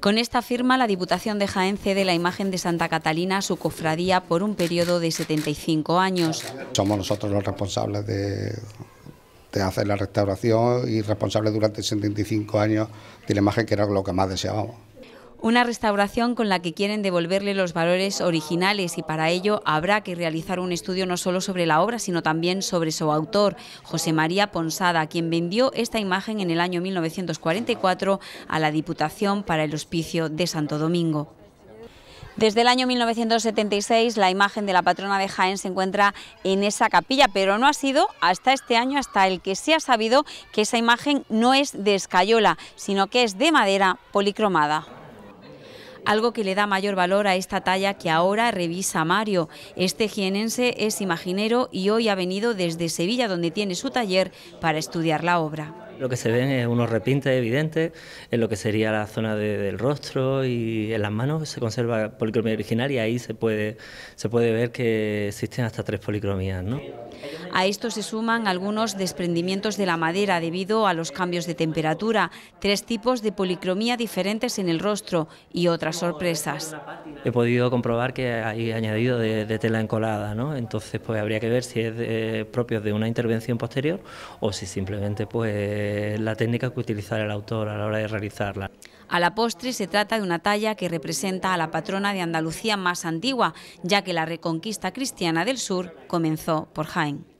Con esta firma, la Diputación de Jaén cede la imagen de Santa Catalina a su cofradía por un periodo de 75 años. Somos nosotros los responsables de, hacer la restauración y responsables durante 75 años de la imagen que era lo que más deseábamos. Una restauración con la que quieren devolverle los valores originales y para ello habrá que realizar un estudio no solo sobre la obra, sino también sobre su autor, José María Ponsada, quien vendió esta imagen en el año 1944 a la Diputación para el Hospicio de Santo Domingo. Desde el año 1976 la imagen de la patrona de Jaén se encuentra en esa capilla, pero no ha sido hasta este año, hasta el que se ha sabido que esa imagen no es de escayola, sino que es de madera policromada algo que le da mayor valor a esta talla que ahora revisa Mario. Este jienense es imaginero y hoy ha venido desde Sevilla, donde tiene su taller, para estudiar la obra. Lo que se ven es unos repintes evidentes en lo que sería la zona del rostro y en las manos se conserva policromía original y ahí se puede, se puede ver que existen hasta tres policromías. A esto se suman algunos desprendimientos de la madera debido a los cambios de temperatura, tres tipos de policromía diferentes en el rostro y otras sorpresas. He podido comprobar que hay añadido de, tela encolada, ¿no? entonces pues habría que ver si es propio de una intervención posterior o si simplemente pues la técnica que utilizará el autor a la hora de realizarla. A la postre se trata de una talla que representa a la patrona de Andalucía más antigua, ya que la reconquista cristiana del sur comenzó por Jaén.